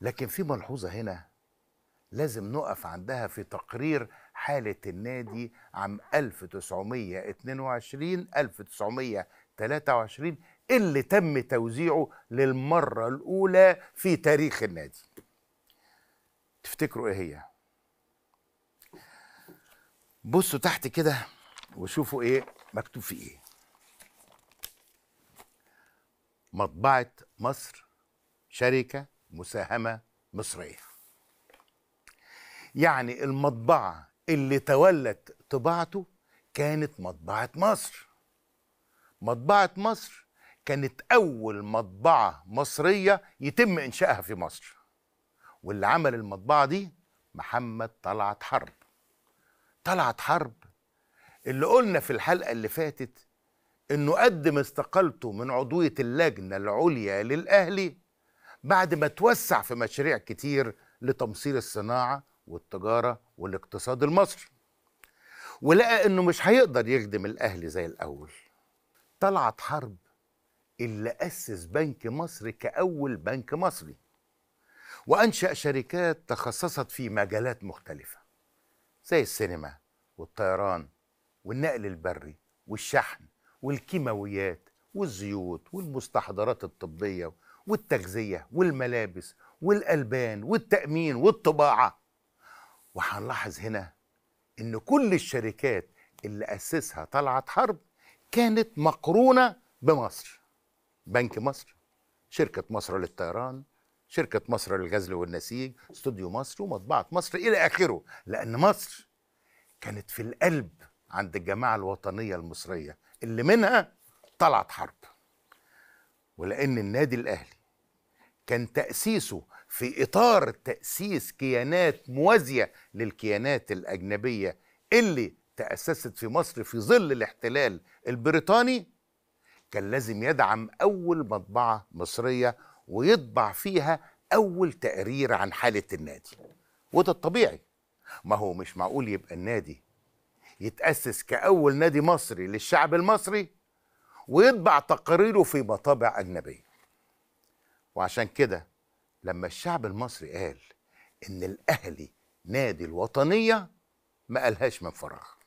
لكن في ملحوظه هنا لازم نقف عندها في تقرير حاله النادي عام 1922 1923 اللي تم توزيعه للمره الاولى في تاريخ النادي تفتكروا ايه هي بصوا تحت كده وشوفوا ايه مكتوب في ايه مطبعه مصر شركه مساهمة مصرية يعني المطبعة اللي تولت طباعته كانت مطبعة مصر مطبعة مصر كانت أول مطبعة مصرية يتم إنشائها في مصر واللي عمل المطبعة دي محمد طلعت حرب طلعت حرب اللي قلنا في الحلقة اللي فاتت إنه قدم استقالته من عضوية اللجنة العليا للأهلي بعد ما توسع في مشاريع كتير لتمصير الصناعة والتجارة والاقتصاد المصري ولقى انه مش هيقدر يخدم الاهلي زي الاول طلعت حرب اللي اسس بنك مصر كاول بنك مصري وانشا شركات تخصصت في مجالات مختلفه زي السينما والطيران والنقل البري والشحن والكيماويات والزيوت والمستحضرات الطبيه والتغذية والملابس والألبان والتأمين والطباعة وهنلاحظ هنا إن كل الشركات اللي أسسها طلعت حرب كانت مقرونة بمصر بنك مصر شركة مصر للطيران شركة مصر للغزل والنسيج استوديو مصر ومطبعة مصر إلى آخره لأن مصر كانت في القلب عند الجماعة الوطنية المصرية اللي منها طلعت حرب ولأن النادي الأهلي كان تأسيسه في إطار تأسيس كيانات موازية للكيانات الأجنبية اللي تأسست في مصر في ظل الاحتلال البريطاني كان لازم يدعم أول مطبعة مصرية ويطبع فيها أول تقرير عن حالة النادي وده الطبيعي ما هو مش معقول يبقى النادي يتأسس كأول نادي مصري للشعب المصري ويطبع تقاريره في مطابع أجنبية وعشان كده لما الشعب المصري قال ان الاهلي نادي الوطنيه ما قالهاش من فراغ